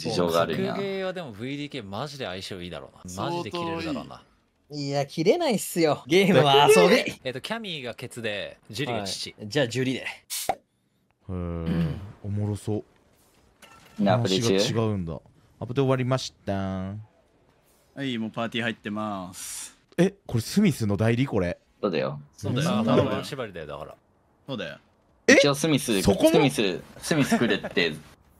事情があるん格ゲーはでも VDK マジで相性いいだろうな。マジで切れるだろうな。いや、切れないっすよ。ゲームは遊び。えっと、キャミーがケツで、ジュリが父。はい、じゃあ、ジュリで。へえ、おもろそう。なプリ中違うんだ。アプで終わりました。はい、もうパーティー入ってます。え、これスミスの代理これ。そうだよ。そうだよ。だから縛りだよ、だから。そうだよ。一応スミス、そこスミス、スミスくれって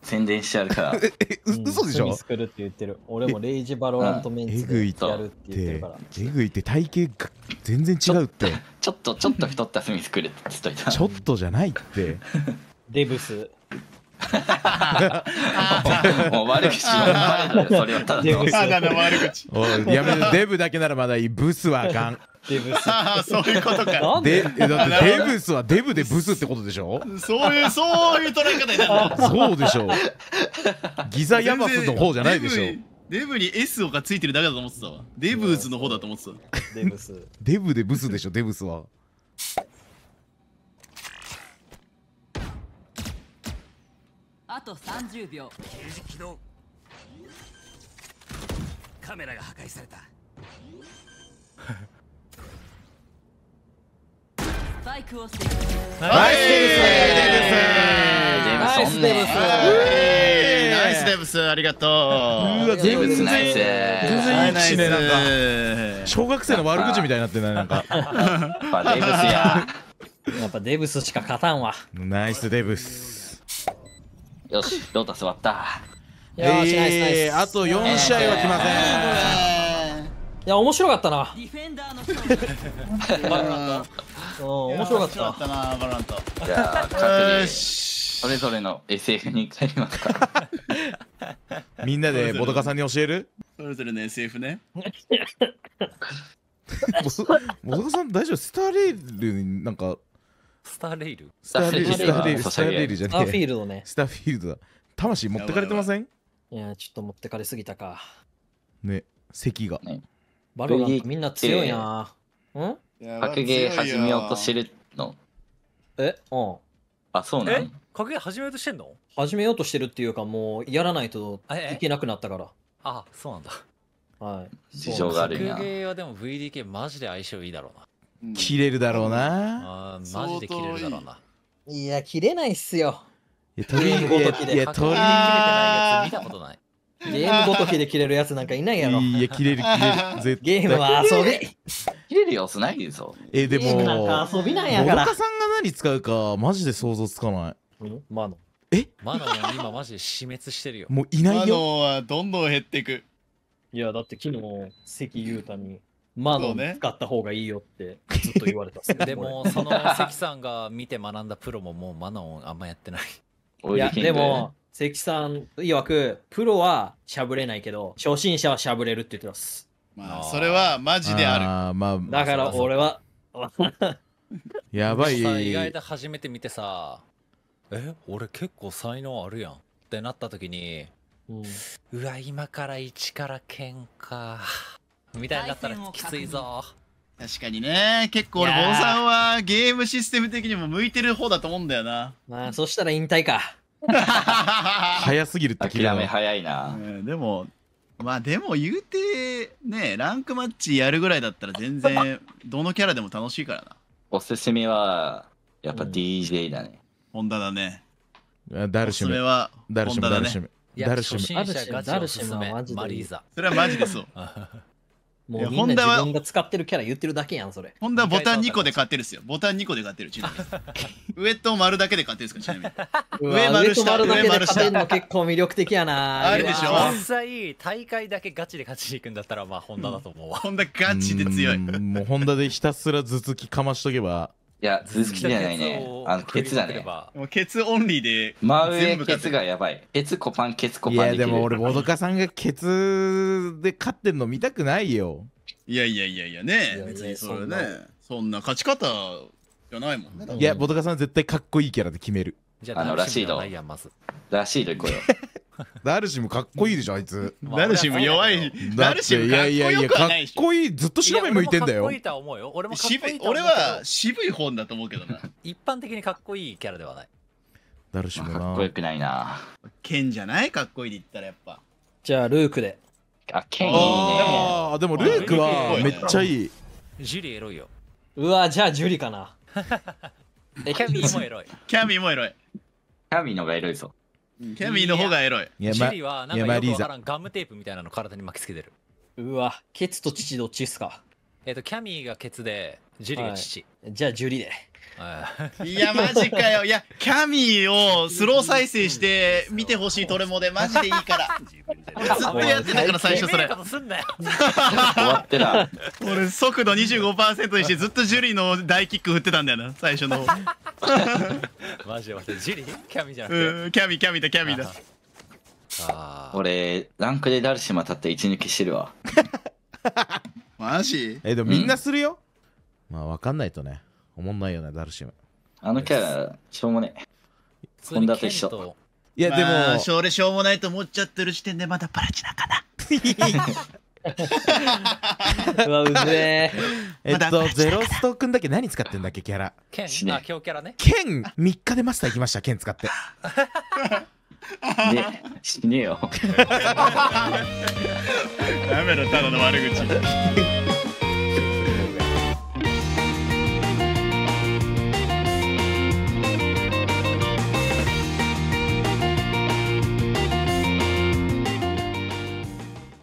宣伝しちゃうから。え、嘘でしょ、う作るって言ってる。俺もレイジバロラントメンツでやるって言ってるから。えぐいって体型が全然違うって。ちょっと、ちょっと太ったスミス来るって言っといた。ちょっとじゃないって。デブス。もう悪口のそれはただの。悪口。やめデブだけならまだいい。ブスはあかん。デブス そういうことかでだってデブスはデブでブスってことでしょそういうそういう捉え方になる そうでしょうギザヤマスの方じゃないでしょデブに S がついてるだけだと思ってたわデブーズの方だと思ってたデブスデブでブスでしょデブスはあと30秒刑事起動カメラが破壊された バイクをナイスデブスデブスナイスデブスありがとうデブスイ全然いいしねなんか小学生の悪口みたいになってないなんかやっぱデブスややっぱデブスしか勝たんわナイスデブスよしロータ座ったよしナイスナイスあと4試合は来ませんいや面白かったな 面白かった。かったな、バラント。じゃあ、各自、それぞれの SF に帰りますか。みんなでボトカさんに教えるそれぞれの SF ね。ボトカさん大丈夫スターレールになんか。スターレールスターレール、スターレール、スターレールじゃねえ。スターフィールドね。スターフィールドだ。魂持ってかれてませんいや、ちょっと持ってかれすぎたか。ね、席が。ね、バロランみんな強いな。ん格ゲー始めようとしてるのえうんあそうなの格ゲー始めようとしてんの始めようとしてるっていうかもうやらないといけなくなったからあそうなんだはい事情があるな格ゲーはでも VDK マジで相性いいだろうな、切れるだろうな、うん、マジで切れるだろうないや切れないっすよいや鳥にごとで切れてないやつ見たことないゲームごときで切れるやつなんかいないやろいや切れる切れる絶対ゲームは遊びれる様子ないでしょえでもなんか遊びなんやからさんが何使うかマジで想像つかない、マノえマノが今マジで死滅してるよもういないよマノはどんどん減っていくいやだって昨日関裕太にマノ使った方がいいよってずっと言われた、でもその関さんが見て学んだプロももうマノあんまやってないいやでも関さん曰くプロはしゃぶれないけど初心者はしゃぶれるって言ってますまあ、それはマジである。あまあ、だから俺は。やばい。意外と初めて見てさ、え、俺結構才能あるやんってなった時に、うん、わ、今から一から剣か。みたいになったらきついぞ。確かにね、結構俺、坊さんはゲームシステム的にも向いてる方だと思うんだよな。まあ、そしたら引退か。早すぎるって諦め早いな、でもまあでも言うてねランクマッチやるぐらいだったら全然 どのキャラでも楽しいからなおすすめはやっぱ DJ だね、ホンダだねダルシムおすすめダルシムダルシムダルシムダルシムダマジでダルシムそれはマジでそう もうみんな自分が使ってるキャラ言ってるだけやん、それ。ホンダはボタン2個で買ってるっすよ。ボタン2個で買ってる、ちなみに。上と丸だけで買ってるんですか、ちなみに。上丸下、上丸下。上丸下の結構魅力的やな。あるでしょ実際、大会だけガチで勝ちに行くんだったら、まあ、ホンダだと思うわ。ホンダガチで強い。もうホンダでひたすら頭突きかましとけば、いや、続きじゃないね。あの、ケツだね。もうケツオンリーで。真上ケツがやばい。ケツコパン、ケツコパンで。いや、でも俺、もどかさんがケツで勝ってんの見たくないよ。いやいやいやいやね。別にそれね。そんな勝ち方じゃないもんね。いや、もどかさん絶対かっこいいキャラで決める。じゃあの、ラシード。ラシード行こうよ。ダルシムかっこいいでしょあいつダ ルシム弱いダルシムかっこよくはないかっこいいずっと白目向いてんだよ俺も俺は渋い本だと思うけどな一般的にかっこいいキャラではないダルシムかっこよくないな剣じゃないかっこいいで言ったらやっぱじゃあルークであ剣いいねあでもルークはめっちゃいいジュリエロいようわじゃあジュリかな キャミーもエロいキャミーもエロいキャミーのがエロいぞキャミーの方がエロい。チェリはなんかよくわからんガムテープみたいなの体に巻きつけてる。うわ、ケツと父どっちっすかえっ、と、キャミーがケツで、ジュリが父。はい、じゃあ、ジュリで。いや、マジかよ。いや、キャミーをスロー再生して見てほしいトレモで、マジでいいから。俺ずっとやってたから、最初それ。俺、速度25%にして、ずっとジュリーの大キック振ってたんだよな、最初の。マジで待って、ジュリキャミじゃなくて。キャミ、キャミだ、キャミだ。俺、ランクでダルシマ立って一抜きしてるわ。マジえ、でもみんなするよ。まあ、わかんないとね。おもんないよな、ダルシム。あのキャラ、しょうもねえ。本田と一緒。いや、でも、まあ、それしょうもないと思っちゃってる時点でまだパラチナかな。うわ、うぜえ。えっと、ゼロスト君だけ何使ってんだっけ、キャラ。剣、あ、強キャラね。剣、3日でマスター行きました、剣使って。ね、死ねよ。ダメだ、ただの悪口。